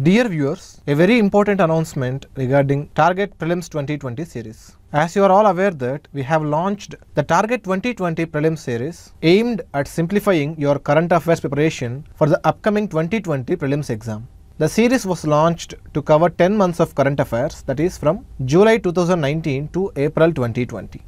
Dear viewers, a very important announcement regarding Target Prelims 2020 series. As you are all aware that we have launched the Target 2020 Prelims series aimed at simplifying your current affairs preparation for the upcoming 2020 prelims exam. The series was launched to cover 10 months of current affairs that is from July 2019 to April 2020.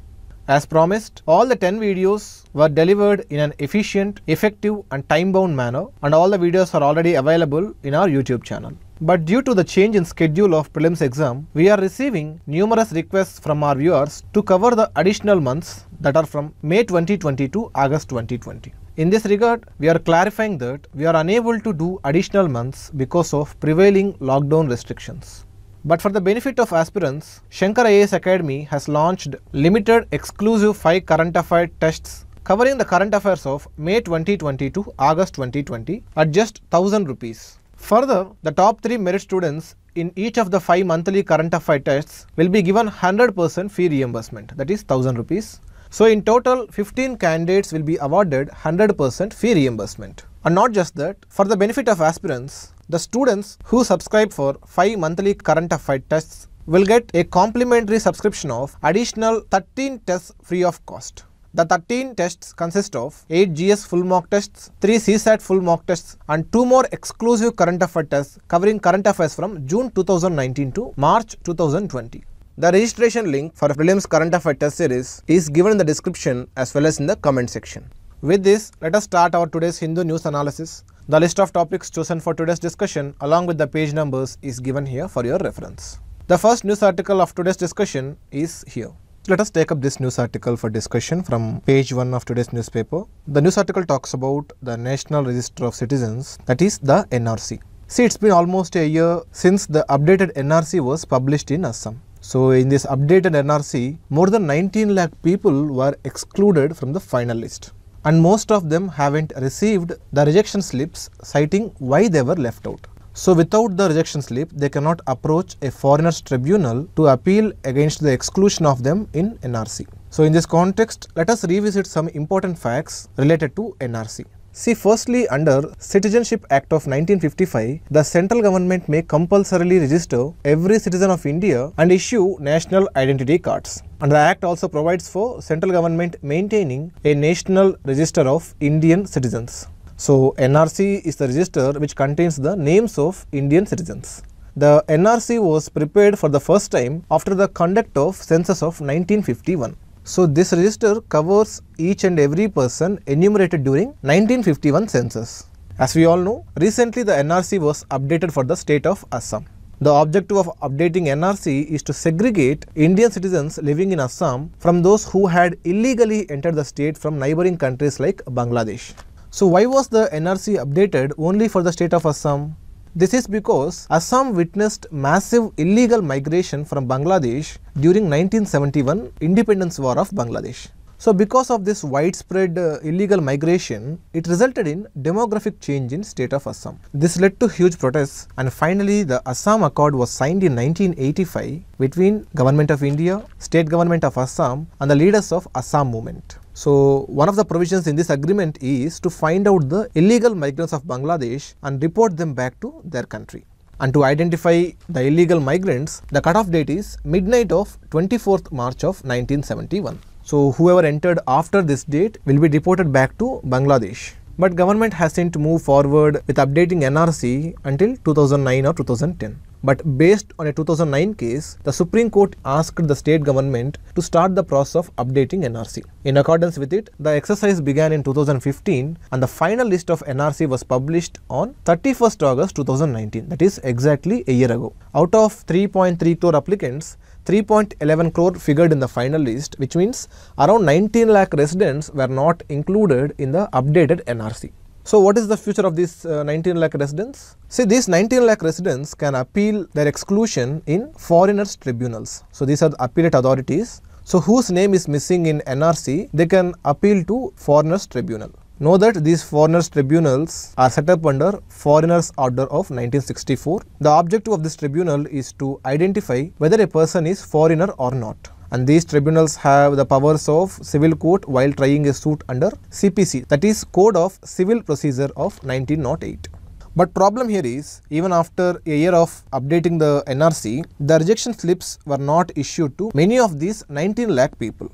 As promised, all the 10 videos were delivered in an efficient, effective and time-bound manner and all the videos are already available in our YouTube channel. But due to the change in schedule of prelims exam, we are receiving numerous requests from our viewers to cover the additional months that are from May 2020 to August 2020. In this regard, we are clarifying that we are unable to do additional months because of prevailing lockdown restrictions. But for the benefit of aspirants, Shankar IAS Academy has launched limited exclusive 5 current affair tests covering the current affairs of May 2020 to August 2020 at just 1000 rupees. Further, the top 3 merit students in each of the 5 monthly current affair tests will be given 100% fee reimbursement that is 1000 rupees. So in total 15 candidates will be awarded 100% fee reimbursement. And not just that, for the benefit of aspirants, the students who subscribe for 5 monthly current affair tests will get a complimentary subscription of additional 13 tests free of cost. The 13 tests consist of 8 GS full mock tests, 3 CSAT full mock tests and 2 more exclusive current affairs tests covering current affairs from June 2019 to March 2020. The registration link for prelims current affairs test series is given in the description as well as in the comment section. With this, let us start our today's Hindu news analysis. The list of topics chosen for today's discussion along with the page numbers is given here for your reference. The first news article of today's discussion is here. Let us take up this news article for discussion from page 1 of today's newspaper. The news article talks about the National Register of Citizens, that is the NRC. See, it's been almost a year since the updated NRC was published in Assam. So in this updated NRC, more than 19 lakh people were excluded from the final list and most of them haven't received the rejection slips citing why they were left out. So without the rejection slip, they cannot approach a foreigners tribunal to appeal against the exclusion of them in NRC. So in this context, let us revisit some important facts related to NRC. See firstly under Citizenship Act of 1955, the central government may compulsorily register every citizen of India and issue national identity cards. And the act also provides for central government maintaining a national register of Indian citizens. So NRC is the register which contains the names of Indian citizens. The NRC was prepared for the first time after the conduct of census of 1951. So this register covers each and every person enumerated during 1951 census. As we all know, recently the NRC was updated for the state of Assam. The objective of updating NRC is to segregate Indian citizens living in Assam from those who had illegally entered the state from neighboring countries like Bangladesh. So why was the NRC updated only for the state of Assam? This is because Assam witnessed massive illegal migration from Bangladesh during 1971 independence war of Bangladesh. So because of this widespread uh, illegal migration, it resulted in demographic change in state of Assam. This led to huge protests and finally the Assam Accord was signed in 1985 between Government of India, State Government of Assam and the leaders of Assam movement. So one of the provisions in this agreement is to find out the illegal migrants of Bangladesh and report them back to their country. And to identify the illegal migrants, the cutoff date is midnight of 24th March of 1971. So whoever entered after this date will be deported back to Bangladesh. But government hasn't moved forward with updating NRC until 2009 or 2010. But based on a 2009 case, the Supreme Court asked the state government to start the process of updating NRC. In accordance with it, the exercise began in 2015 and the final list of NRC was published on 31st August 2019, that is exactly a year ago. Out of 3.3 crore applicants, 3.11 crore figured in the final list, which means around 19 lakh residents were not included in the updated NRC. So, what is the future of these uh, 19 lakh residents? See, these 19 lakh residents can appeal their exclusion in foreigners tribunals. So, these are the appellate authorities. So, whose name is missing in NRC, they can appeal to foreigners tribunal. Know that these foreigners tribunals are set up under Foreigners Order of 1964. The objective of this tribunal is to identify whether a person is foreigner or not and these tribunals have the powers of civil court while trying a suit under CPC that is Code of Civil Procedure of 1908. But problem here is even after a year of updating the NRC, the rejection slips were not issued to many of these 19 lakh people.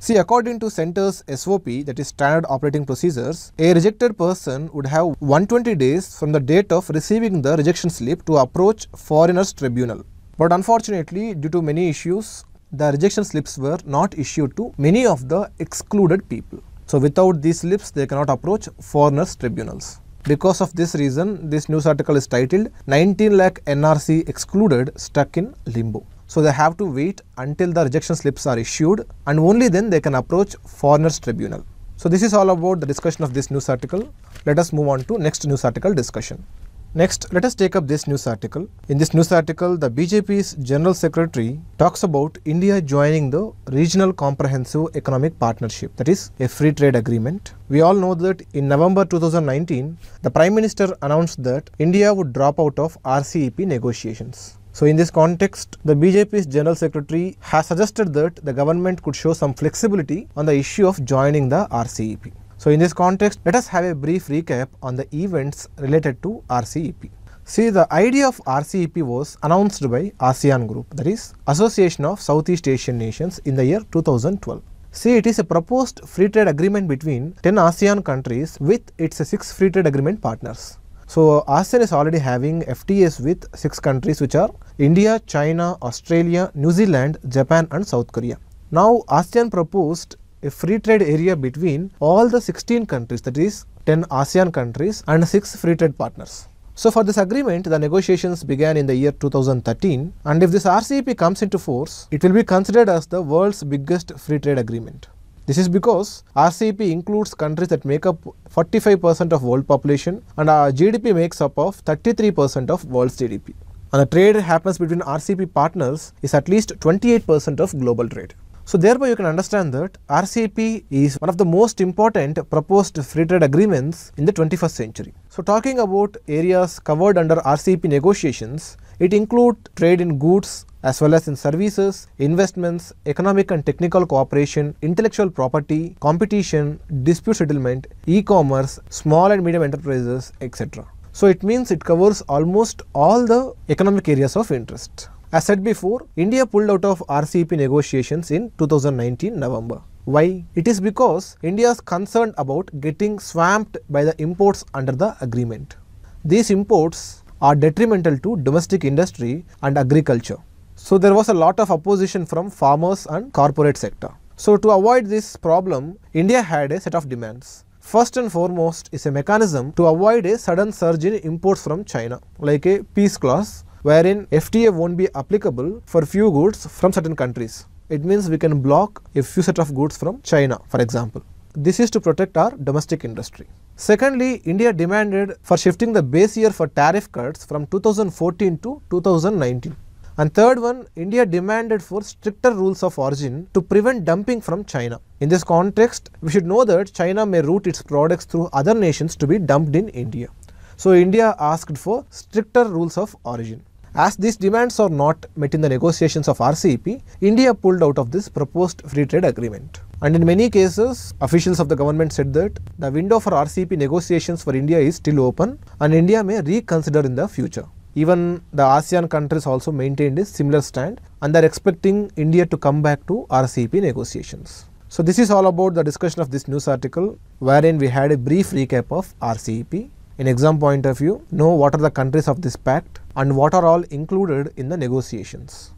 See, according to Center's SOP, that is Standard Operating Procedures, a rejected person would have 120 days from the date of receiving the rejection slip to approach Foreigners Tribunal. But unfortunately, due to many issues, the rejection slips were not issued to many of the excluded people. So without these slips, they cannot approach foreigners tribunals. Because of this reason, this news article is titled 19 lakh NRC excluded stuck in limbo. So they have to wait until the rejection slips are issued and only then they can approach foreigners tribunal. So this is all about the discussion of this news article. Let us move on to next news article discussion. Next, let us take up this news article. In this news article, the BJP's General Secretary talks about India joining the Regional Comprehensive Economic Partnership, that is, a free trade agreement. We all know that in November 2019, the Prime Minister announced that India would drop out of RCEP negotiations. So in this context, the BJP's General Secretary has suggested that the government could show some flexibility on the issue of joining the RCEP. So, in this context, let us have a brief recap on the events related to RCEP. See, the idea of RCEP was announced by ASEAN Group, that is Association of Southeast Asian Nations in the year 2012. See, it is a proposed free trade agreement between 10 ASEAN countries with its 6 free trade agreement partners. So, ASEAN is already having FTAs with 6 countries which are India, China, Australia, New Zealand, Japan and South Korea. Now, ASEAN proposed a free trade area between all the 16 countries that is 10 ASEAN countries and 6 free trade partners. So for this agreement, the negotiations began in the year 2013 and if this RCEP comes into force, it will be considered as the world's biggest free trade agreement. This is because RCEP includes countries that make up 45% of world population and our GDP makes up of 33% of world's GDP. And the trade happens between RCEP partners is at least 28% of global trade. So thereby you can understand that RCEP is one of the most important proposed free trade agreements in the 21st century. So talking about areas covered under RCEP negotiations, it includes trade in goods as well as in services, investments, economic and technical cooperation, intellectual property, competition, dispute settlement, e-commerce, small and medium enterprises, etc. So it means it covers almost all the economic areas of interest. As said before, India pulled out of RCEP negotiations in 2019 November. Why? It is because India is concerned about getting swamped by the imports under the agreement. These imports are detrimental to domestic industry and agriculture. So there was a lot of opposition from farmers and corporate sector. So to avoid this problem, India had a set of demands. First and foremost is a mechanism to avoid a sudden surge in imports from China, like a peace clause wherein FTA won't be applicable for few goods from certain countries. It means we can block a few set of goods from China, for example. This is to protect our domestic industry. Secondly, India demanded for shifting the base year for tariff cuts from 2014 to 2019. And third one, India demanded for stricter rules of origin to prevent dumping from China. In this context, we should know that China may route its products through other nations to be dumped in India. So India asked for stricter rules of origin. As these demands are not met in the negotiations of RCEP, India pulled out of this proposed free trade agreement. And in many cases, officials of the government said that the window for RCEP negotiations for India is still open and India may reconsider in the future. Even the ASEAN countries also maintained a similar stand and they are expecting India to come back to RCEP negotiations. So this is all about the discussion of this news article wherein we had a brief recap of RCEP. In exam point of view, know what are the countries of this pact, and what are all included in the negotiations.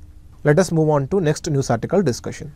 Let us move on to next news article discussion.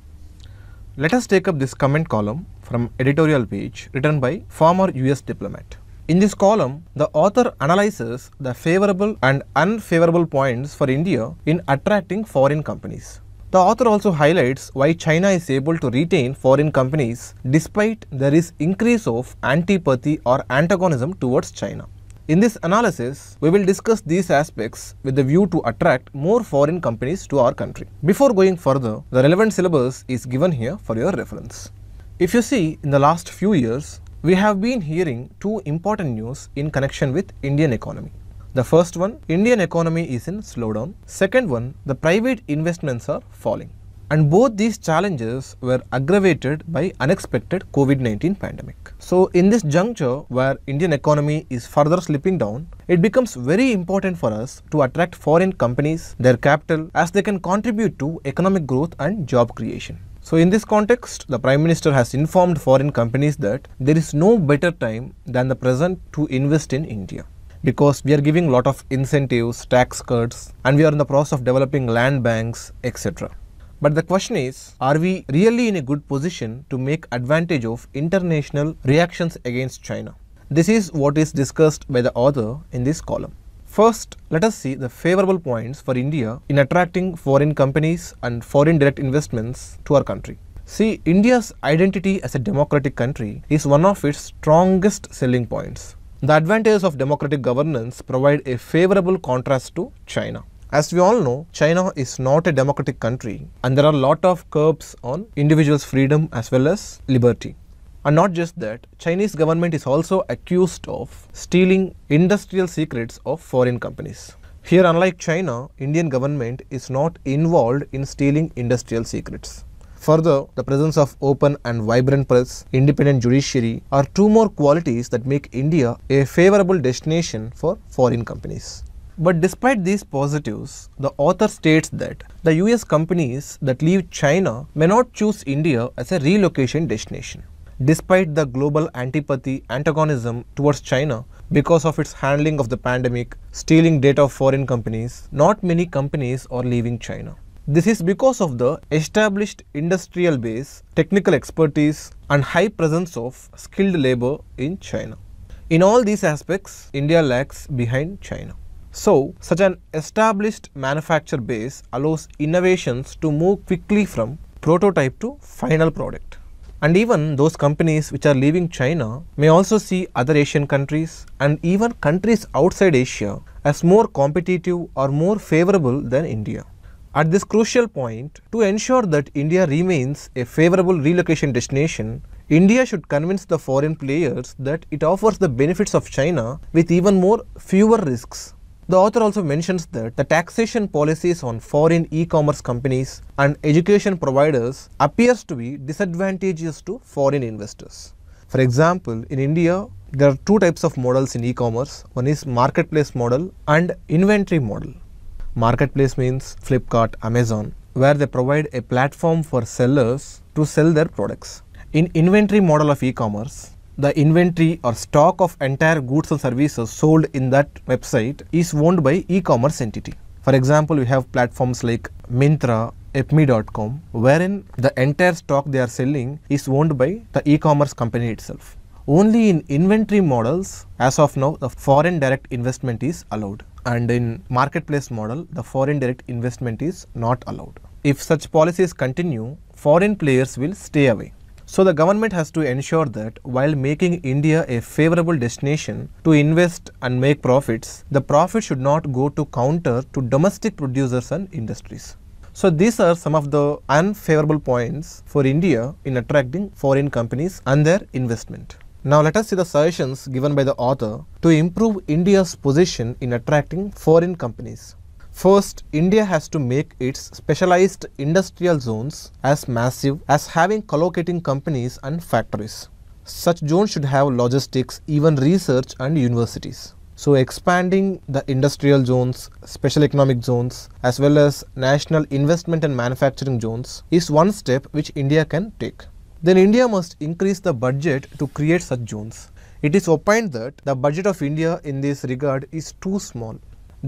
Let us take up this comment column from editorial page written by former US diplomat. In this column, the author analyzes the favorable and unfavorable points for India in attracting foreign companies. The author also highlights why China is able to retain foreign companies despite there is increase of antipathy or antagonism towards China. In this analysis, we will discuss these aspects with the view to attract more foreign companies to our country. Before going further, the relevant syllabus is given here for your reference. If you see, in the last few years, we have been hearing two important news in connection with Indian economy. The first one, Indian economy is in slowdown. Second one, the private investments are falling. And both these challenges were aggravated by unexpected COVID-19 pandemic. So in this juncture where Indian economy is further slipping down, it becomes very important for us to attract foreign companies, their capital, as they can contribute to economic growth and job creation. So in this context, the Prime Minister has informed foreign companies that there is no better time than the present to invest in India because we are giving lot of incentives, tax cuts and we are in the process of developing land banks, etc. But the question is, are we really in a good position to make advantage of international reactions against China? This is what is discussed by the author in this column. First, let us see the favorable points for India in attracting foreign companies and foreign direct investments to our country. See, India's identity as a democratic country is one of its strongest selling points. The advantages of democratic governance provide a favorable contrast to China. As we all know, China is not a democratic country and there are a lot of curbs on individuals' freedom as well as liberty. And not just that, Chinese government is also accused of stealing industrial secrets of foreign companies. Here unlike China, Indian government is not involved in stealing industrial secrets. Further, the presence of open and vibrant press, independent judiciary are two more qualities that make India a favorable destination for foreign companies. But despite these positives, the author states that the US companies that leave China may not choose India as a relocation destination. Despite the global antipathy, antagonism towards China because of its handling of the pandemic, stealing data of foreign companies, not many companies are leaving China. This is because of the established industrial base, technical expertise, and high presence of skilled labor in China. In all these aspects, India lags behind China. So, such an established manufacture base allows innovations to move quickly from prototype to final product. And even those companies which are leaving China may also see other Asian countries and even countries outside Asia as more competitive or more favorable than India. At this crucial point, to ensure that India remains a favorable relocation destination, India should convince the foreign players that it offers the benefits of China with even more fewer risks the author also mentions that the taxation policies on foreign e-commerce companies and education providers appears to be disadvantageous to foreign investors. For example, in India, there are two types of models in e-commerce. One is marketplace model and inventory model. Marketplace means Flipkart, Amazon, where they provide a platform for sellers to sell their products. In inventory model of e-commerce, the inventory or stock of entire goods and services sold in that website is owned by e-commerce entity. For example, we have platforms like Mintra, Epme.com, wherein the entire stock they are selling is owned by the e-commerce company itself. Only in inventory models, as of now, the foreign direct investment is allowed. And in marketplace model, the foreign direct investment is not allowed. If such policies continue, foreign players will stay away. So the government has to ensure that while making India a favorable destination to invest and make profits, the profit should not go to counter to domestic producers and industries. So these are some of the unfavorable points for India in attracting foreign companies and their investment. Now let us see the suggestions given by the author to improve India's position in attracting foreign companies. First, India has to make its specialized industrial zones as massive as having collocating companies and factories. Such zones should have logistics, even research and universities. So expanding the industrial zones, special economic zones, as well as national investment and manufacturing zones is one step which India can take. Then India must increase the budget to create such zones. It is opined that the budget of India in this regard is too small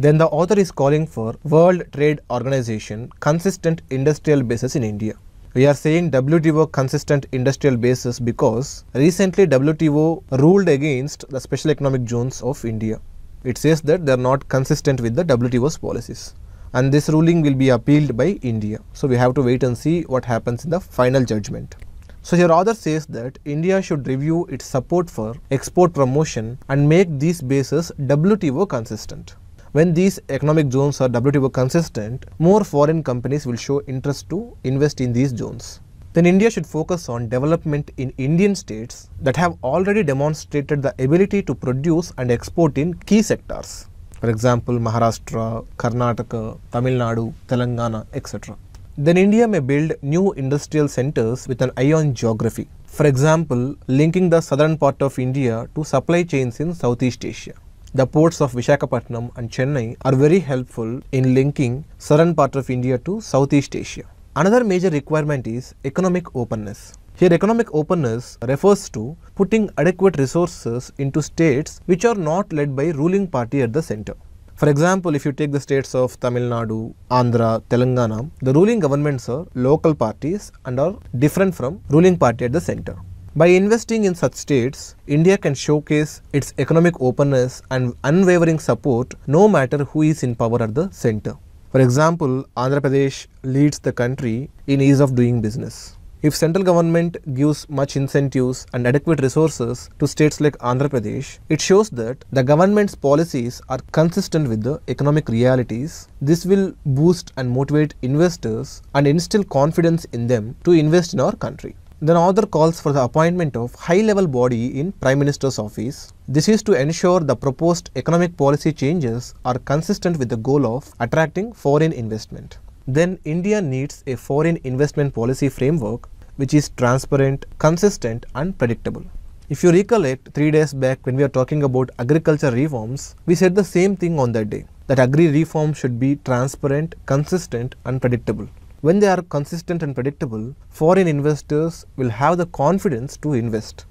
then the author is calling for World Trade Organization consistent industrial basis in India. We are saying WTO consistent industrial basis because recently WTO ruled against the special economic zones of India. It says that they are not consistent with the WTO's policies and this ruling will be appealed by India. So we have to wait and see what happens in the final judgment. So here author says that India should review its support for export promotion and make these bases WTO consistent. When these economic zones are WTO consistent, more foreign companies will show interest to invest in these zones. Then India should focus on development in Indian states that have already demonstrated the ability to produce and export in key sectors. For example, Maharashtra, Karnataka, Tamil Nadu, Telangana, etc. Then India may build new industrial centers with an eye on geography. For example, linking the southern part of India to supply chains in Southeast Asia. The ports of Vishakhapatnam and Chennai are very helpful in linking southern part of India to Southeast Asia. Another major requirement is economic openness. Here economic openness refers to putting adequate resources into states which are not led by ruling party at the center. For example, if you take the states of Tamil Nadu, Andhra, Telangana, the ruling governments are local parties and are different from ruling party at the center. By investing in such states, India can showcase its economic openness and unwavering support no matter who is in power at the center. For example, Andhra Pradesh leads the country in ease of doing business. If central government gives much incentives and adequate resources to states like Andhra Pradesh, it shows that the government's policies are consistent with the economic realities. This will boost and motivate investors and instill confidence in them to invest in our country. Then author calls for the appointment of high-level body in Prime Minister's office. This is to ensure the proposed economic policy changes are consistent with the goal of attracting foreign investment. Then India needs a foreign investment policy framework which is transparent, consistent and predictable. If you recollect, three days back when we were talking about agriculture reforms, we said the same thing on that day, that agri reform should be transparent, consistent and predictable. When they are consistent and predictable, foreign investors will have the confidence to invest.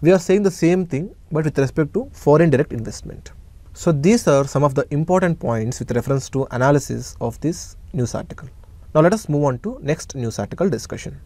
We are saying the same thing but with respect to foreign direct investment. So these are some of the important points with reference to analysis of this news article. Now let us move on to next news article discussion.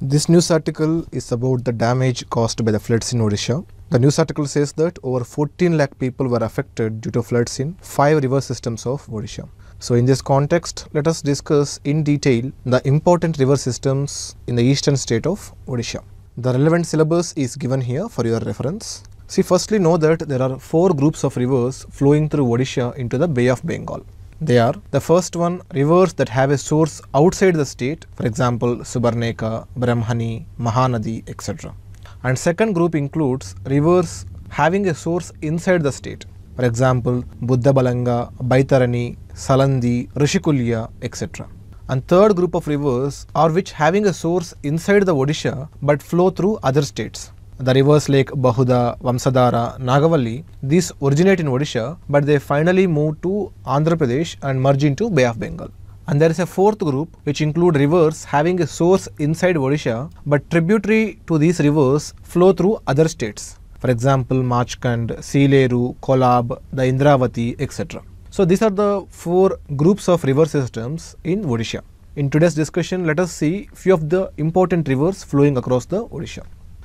This news article is about the damage caused by the floods in Odisha. The news article says that over 14 lakh people were affected due to floods in five river systems of Odisha. So in this context, let us discuss in detail the important river systems in the eastern state of Odisha. The relevant syllabus is given here for your reference. See firstly know that there are four groups of rivers flowing through Odisha into the Bay of Bengal. They are the first one rivers that have a source outside the state, for example Subarneka, Brahmani, Mahanadi, etc. And second group includes rivers having a source inside the state, for example Buddha Balanga, Baitarani, Salandi, Rishikulya, etc. And third group of rivers are which having a source inside the Odisha but flow through other states. The rivers like Bahuda, Vamsadara, Nagavalli, these originate in Odisha but they finally move to Andhra Pradesh and merge into Bay of Bengal. And there is a fourth group which include rivers having a source inside Odisha but tributary to these rivers flow through other states. For example, Marchkand, Sileru, Kolab, the Indravati, etc. So these are the four groups of river systems in Odisha. In today's discussion, let us see few of the important rivers flowing across the Odisha.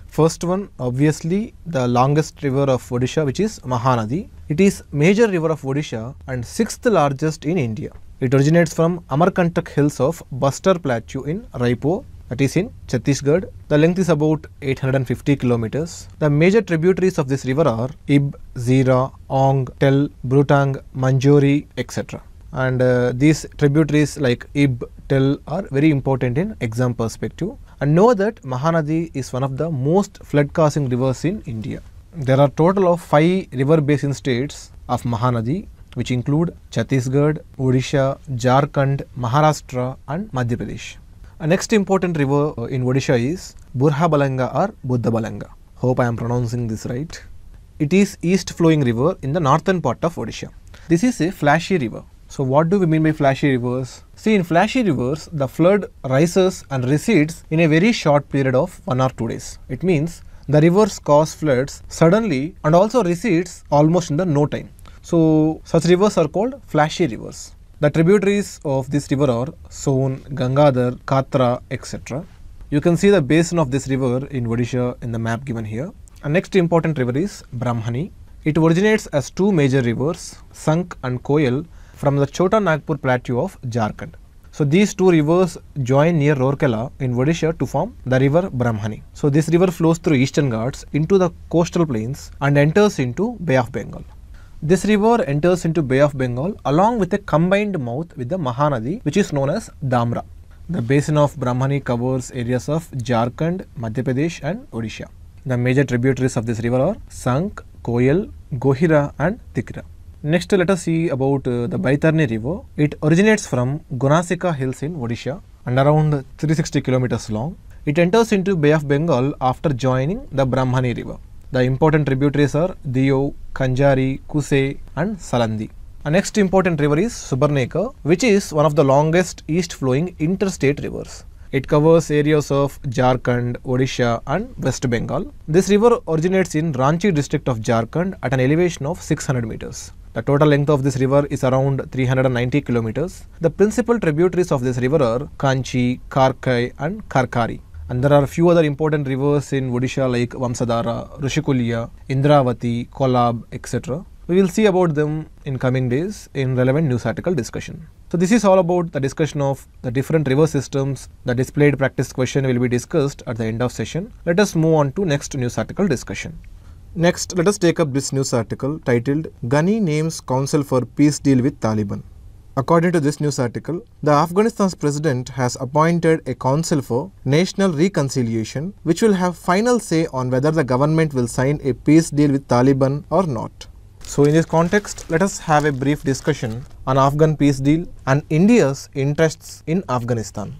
First one, obviously the longest river of Odisha which is Mahanadi. It is major river of Odisha and sixth largest in India. It originates from Amarkantak hills of Buster Plateau in Raipur, that is in Chhattisgarh. The length is about 850 kilometers. The major tributaries of this river are Ib, Zira, Ong, Tel, Brutang, Manjori, etc. And uh, these tributaries like Ib, Tel are very important in exam perspective. And know that Mahanadi is one of the most flood causing rivers in India. There are total of 5 river basin states of Mahanadi which include Chhattisgarh, Odisha, Jharkhand, Maharashtra and Madhya Pradesh. A uh, next important river uh, in Odisha is Burhabalanga or Buddhabalanga. Hope I am pronouncing this right. It is east flowing river in the northern part of Odisha. This is a flashy river. So what do we mean by flashy rivers? See in flashy rivers, the flood rises and recedes in a very short period of one or two days. It means the rivers cause floods suddenly and also recedes almost in the no time. So such rivers are called flashy rivers. The tributaries of this river are Son, Gangadhar, Katra, etc. You can see the basin of this river in Odisha in the map given here. And next important river is Brahmani. It originates as two major rivers, Sank and Koyal, from the Chota Nagpur plateau of Jharkhand. So these two rivers join near Rourkela in Odisha to form the river Brahmani. So this river flows through eastern Ghats into the coastal plains and enters into Bay of Bengal. This river enters into Bay of Bengal along with a combined mouth with the Mahanadi which is known as Damra. The basin of Brahmani covers areas of Jharkhand, Madhya Pradesh and Odisha. The major tributaries of this river are Sank, Koyal, Gohira and Tikra. Next, let us see about uh, the Baitarni River. It originates from Gunasika Hills in Odisha and around 360 kilometers long. It enters into Bay of Bengal after joining the Brahmani River. The important tributaries are Diu, Kanjari, Kuse and Salandi. A next important river is Subarneka, which is one of the longest east-flowing interstate rivers. It covers areas of Jharkhand, Odisha and West Bengal. This river originates in Ranchi district of Jharkhand at an elevation of 600 meters. The total length of this river is around 390 kilometers. The principal tributaries of this river are Kanchi, Karkai and Karkari. And there are a few other important rivers in Odisha like Vamsadara, Rishikulia, Indravati, Kolab, etc. We will see about them in coming days in relevant news article discussion. So this is all about the discussion of the different river systems. The displayed practice question will be discussed at the end of session. Let us move on to next news article discussion. Next, let us take up this news article titled Ghani names Council for Peace Deal with Taliban. According to this news article, the Afghanistan's president has appointed a council for national reconciliation which will have final say on whether the government will sign a peace deal with Taliban or not. So in this context, let us have a brief discussion on Afghan peace deal and India's interests in Afghanistan.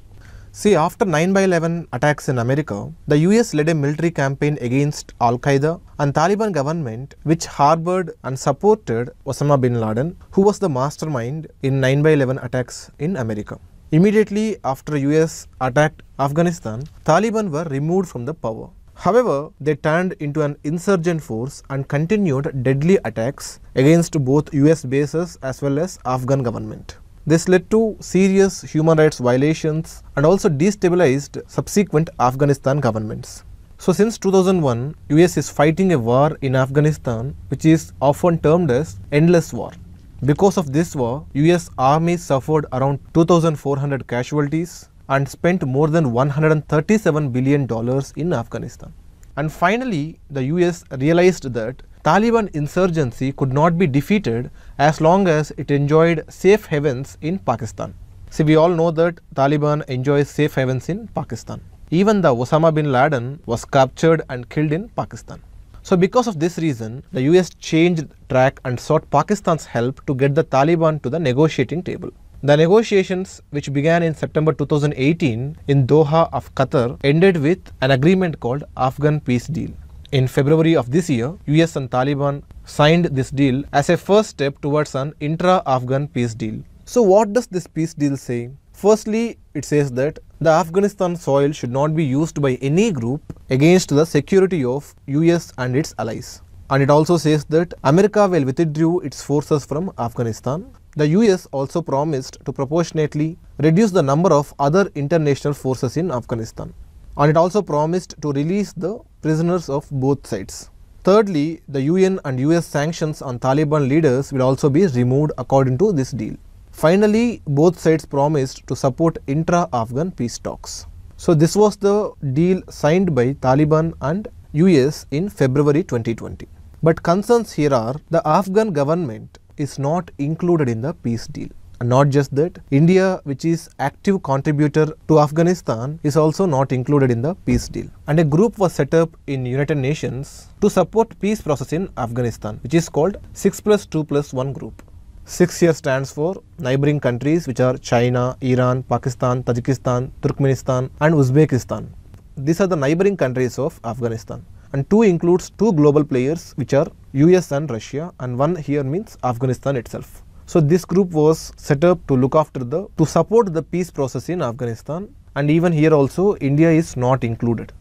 See, after 9 by 11 attacks in America, the US led a military campaign against Al-Qaeda and Taliban government which harbored and supported Osama bin Laden, who was the mastermind in 9 by 11 attacks in America. Immediately after US attacked Afghanistan, Taliban were removed from the power. However, they turned into an insurgent force and continued deadly attacks against both US bases as well as Afghan government. This led to serious human rights violations and also destabilized subsequent Afghanistan governments. So since 2001, US is fighting a war in Afghanistan which is often termed as endless war. Because of this war, US army suffered around 2400 casualties and spent more than 137 billion dollars in Afghanistan. And finally, the US realized that Taliban insurgency could not be defeated as long as it enjoyed safe havens in Pakistan. See, we all know that Taliban enjoys safe havens in Pakistan. Even the Osama bin Laden was captured and killed in Pakistan. So because of this reason, the US changed track and sought Pakistan's help to get the Taliban to the negotiating table. The negotiations, which began in September 2018 in Doha of Qatar, ended with an agreement called Afghan Peace Deal. In February of this year, US and Taliban signed this deal as a first step towards an intra-Afghan peace deal. So what does this peace deal say? Firstly, it says that the Afghanistan soil should not be used by any group against the security of US and its allies. And it also says that America will withdraw its forces from Afghanistan. The US also promised to proportionately reduce the number of other international forces in Afghanistan and it also promised to release the prisoners of both sides. Thirdly, the UN and US sanctions on Taliban leaders will also be removed according to this deal. Finally, both sides promised to support intra-Afghan peace talks. So this was the deal signed by Taliban and US in February 2020. But concerns here are the Afghan government is not included in the peace deal. Not just that, India, which is active contributor to Afghanistan, is also not included in the peace deal. And a group was set up in United Nations to support peace process in Afghanistan, which is called 6 plus 2 plus 1 group. 6 here stands for neighboring countries which are China, Iran, Pakistan, Tajikistan, Turkmenistan and Uzbekistan. These are the neighboring countries of Afghanistan. And 2 includes two global players which are US and Russia and 1 here means Afghanistan itself. So this group was set up to look after the, to support the peace process in Afghanistan and even here also India is not included.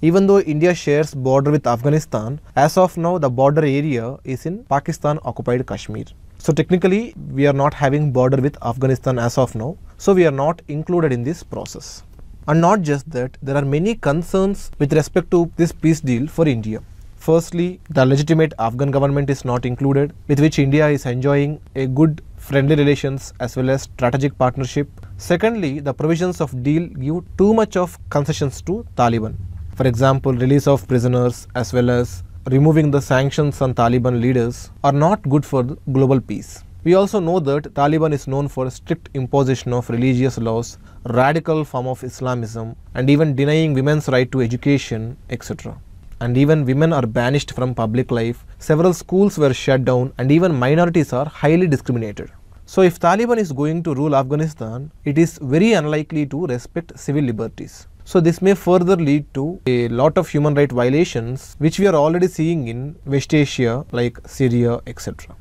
Even though India shares border with Afghanistan, as of now the border area is in Pakistan occupied Kashmir. So technically we are not having border with Afghanistan as of now, so we are not included in this process. And not just that, there are many concerns with respect to this peace deal for India. Firstly, the legitimate Afghan government is not included, with which India is enjoying a good friendly relations as well as strategic partnership. Secondly, the provisions of deal give too much of concessions to Taliban. For example, release of prisoners as well as removing the sanctions on Taliban leaders are not good for global peace. We also know that Taliban is known for strict imposition of religious laws, radical form of Islamism and even denying women's right to education, etc and even women are banished from public life. Several schools were shut down and even minorities are highly discriminated. So if Taliban is going to rule Afghanistan, it is very unlikely to respect civil liberties. So this may further lead to a lot of human right violations which we are already seeing in West Asia like Syria etc.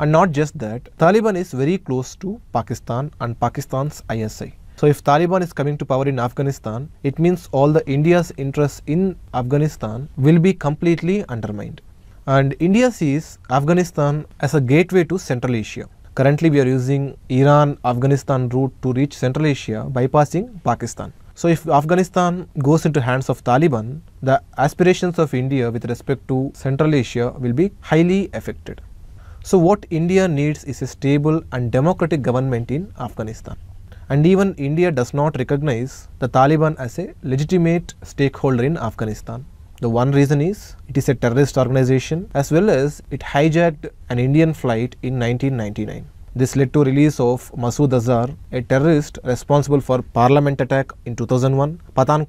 And not just that, Taliban is very close to Pakistan and Pakistan's ISI. So if Taliban is coming to power in Afghanistan, it means all the India's interests in Afghanistan will be completely undermined. And India sees Afghanistan as a gateway to Central Asia. Currently, we are using Iran-Afghanistan route to reach Central Asia, bypassing Pakistan. So if Afghanistan goes into hands of Taliban, the aspirations of India with respect to Central Asia will be highly affected. So what India needs is a stable and democratic government in Afghanistan and even India does not recognize the Taliban as a legitimate stakeholder in Afghanistan. The one reason is it is a terrorist organization as well as it hijacked an Indian flight in 1999. This led to release of Masood Azhar, a terrorist responsible for parliament attack in 2001,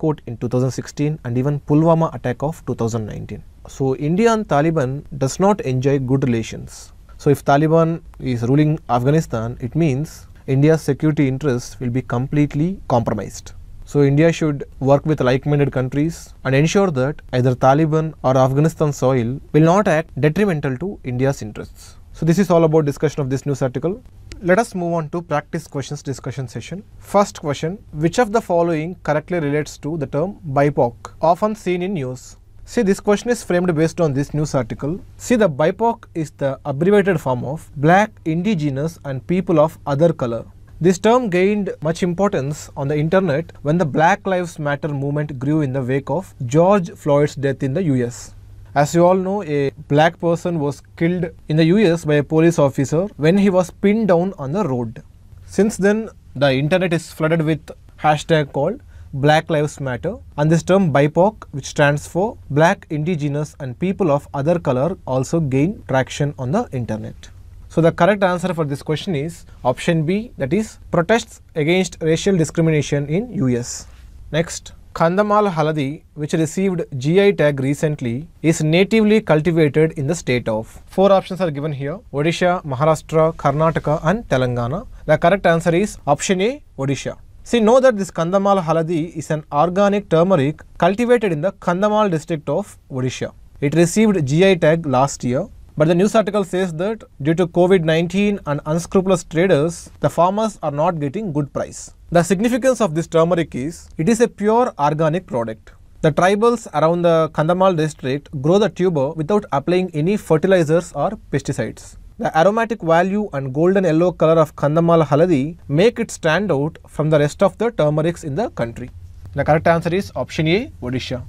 court in 2016 and even Pulwama attack of 2019. So India and Taliban does not enjoy good relations. So if Taliban is ruling Afghanistan, it means India's security interests will be completely compromised. So India should work with like-minded countries and ensure that either Taliban or Afghanistan soil will not act detrimental to India's interests. So this is all about discussion of this news article. Let us move on to practice questions discussion session. First question, which of the following correctly relates to the term BIPOC often seen in news? See this question is framed based on this news article. See the BIPOC is the abbreviated form of Black, Indigenous and People of Other Color. This term gained much importance on the internet when the Black Lives Matter movement grew in the wake of George Floyd's death in the US. As you all know, a black person was killed in the US by a police officer when he was pinned down on the road. Since then, the internet is flooded with hashtag called Black Lives Matter and this term BIPOC which stands for Black, Indigenous and People of Other Color also gain traction on the internet. So the correct answer for this question is option B that is protests against racial discrimination in US. Next, Kandamal haladi, which received GI tag recently, is natively cultivated in the state of. Four options are given here Odisha, Maharashtra, Karnataka, and Telangana. The correct answer is option A Odisha. See, know that this Kandamal haladi is an organic turmeric cultivated in the Kandamal district of Odisha. It received GI tag last year, but the news article says that due to COVID-19 and unscrupulous traders, the farmers are not getting good price. The significance of this turmeric is, it is a pure organic product. The tribals around the Kandamal district grow the tuber without applying any fertilizers or pesticides. The aromatic value and golden yellow color of Kandamala haladi make it stand out from the rest of the turmerics in the country. The correct answer is option A, Odisha.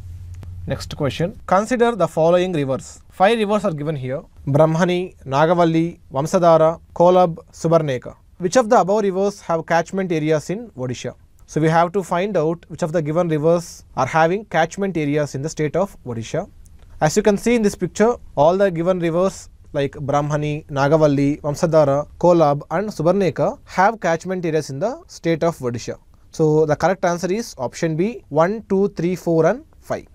Next question. Consider the following rivers. Five rivers are given here. Brahmani, Nagavalli, Vamsadara, Kolab, Subarneka. Which of the above rivers have catchment areas in Odisha? So we have to find out which of the given rivers are having catchment areas in the state of Odisha. As you can see in this picture, all the given rivers like Brahmani, Nagavalli, Vamsadara, Kolab and Subarneka have catchment areas in the state of Odisha. So the correct answer is option B 1, 2, 3, 4 and 5.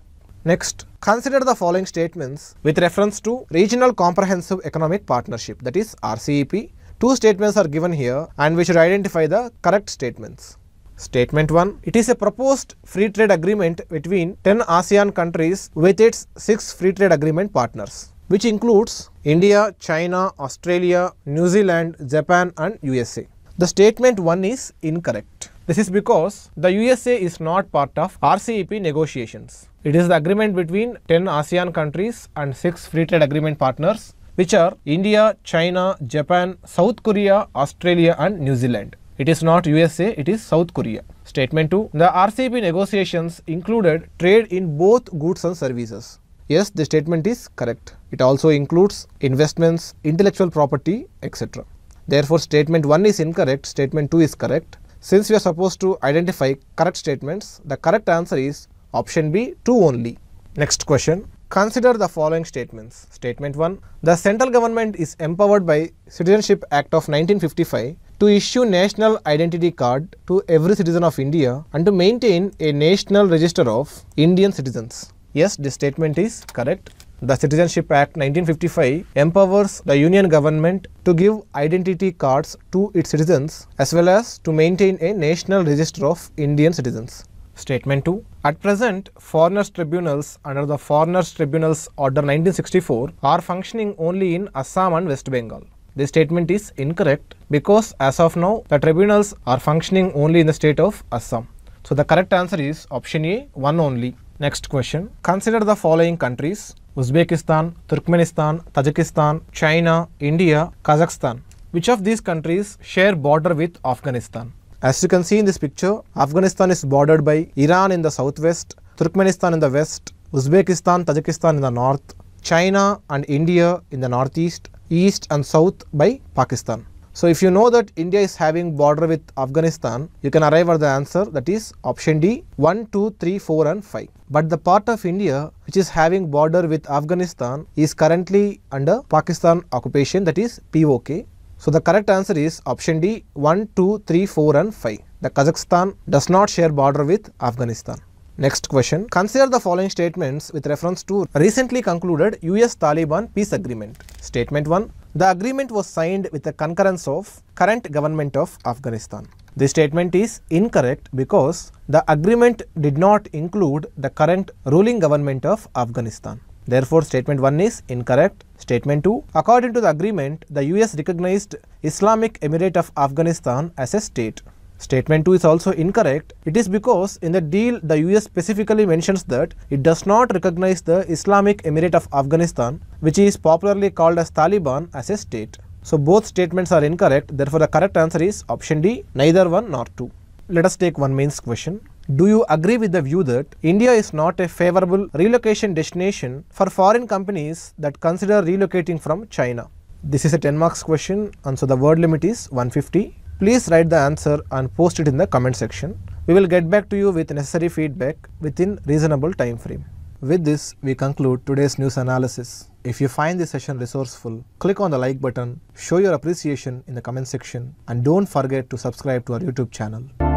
Next, consider the following statements with reference to Regional Comprehensive Economic Partnership that is RCEP. Two statements are given here and we should identify the correct statements. Statement 1. It is a proposed free trade agreement between 10 ASEAN countries with its 6 free trade agreement partners which includes India, China, Australia, New Zealand, Japan and USA. The statement 1 is incorrect. This is because the USA is not part of RCEP negotiations. It is the agreement between 10 ASEAN countries and 6 free trade agreement partners which are India, China, Japan, South Korea, Australia and New Zealand. It is not USA, it is South Korea. Statement 2. The RCEP negotiations included trade in both goods and services. Yes, the statement is correct. It also includes investments, intellectual property, etc. Therefore, statement 1 is incorrect, statement 2 is correct. Since we are supposed to identify correct statements, the correct answer is option B 2 only. Next question. Consider the following statements. Statement 1. The central government is empowered by Citizenship Act of 1955 to issue national identity card to every citizen of India and to maintain a national register of Indian citizens. Yes, this statement is correct. The Citizenship Act 1955 empowers the Union government to give identity cards to its citizens as well as to maintain a national register of Indian citizens. Statement 2. At present, foreigners' tribunals under the Foreigners' Tribunals Order 1964 are functioning only in Assam and West Bengal. This statement is incorrect because as of now, the tribunals are functioning only in the state of Assam. So the correct answer is option A, 1 only. Next question. Consider the following countries Uzbekistan, Turkmenistan, Tajikistan, China, India, Kazakhstan. Which of these countries share border with Afghanistan? As you can see in this picture, Afghanistan is bordered by Iran in the southwest, Turkmenistan in the west, Uzbekistan, Tajikistan in the north, China and India in the northeast, east and south by Pakistan. So if you know that India is having border with Afghanistan, you can arrive at the answer that is option D 1, 2, 3, 4 and 5. But the part of India which is having border with Afghanistan is currently under Pakistan occupation that is POK. So the correct answer is option D 1, 2, 3, 4 and 5. The Kazakhstan does not share border with Afghanistan. Next question. Consider the following statements with reference to recently concluded US-Taliban peace agreement. Statement 1. The agreement was signed with the concurrence of current government of Afghanistan. The statement is incorrect because the agreement did not include the current ruling government of Afghanistan. Therefore, statement 1 is incorrect. Statement 2 According to the agreement, the US recognized Islamic Emirate of Afghanistan as a state. Statement 2 is also incorrect. It is because in the deal the US specifically mentions that it does not recognize the Islamic Emirate of Afghanistan which is popularly called as Taliban as a state. So both statements are incorrect therefore the correct answer is option D neither 1 nor 2. Let us take one mains question. Do you agree with the view that India is not a favorable relocation destination for foreign companies that consider relocating from China? This is a 10 marks question and so the word limit is 150. Please write the answer and post it in the comment section. We will get back to you with necessary feedback within reasonable time frame. With this, we conclude today's news analysis. If you find this session resourceful, click on the like button, show your appreciation in the comment section and don't forget to subscribe to our YouTube channel.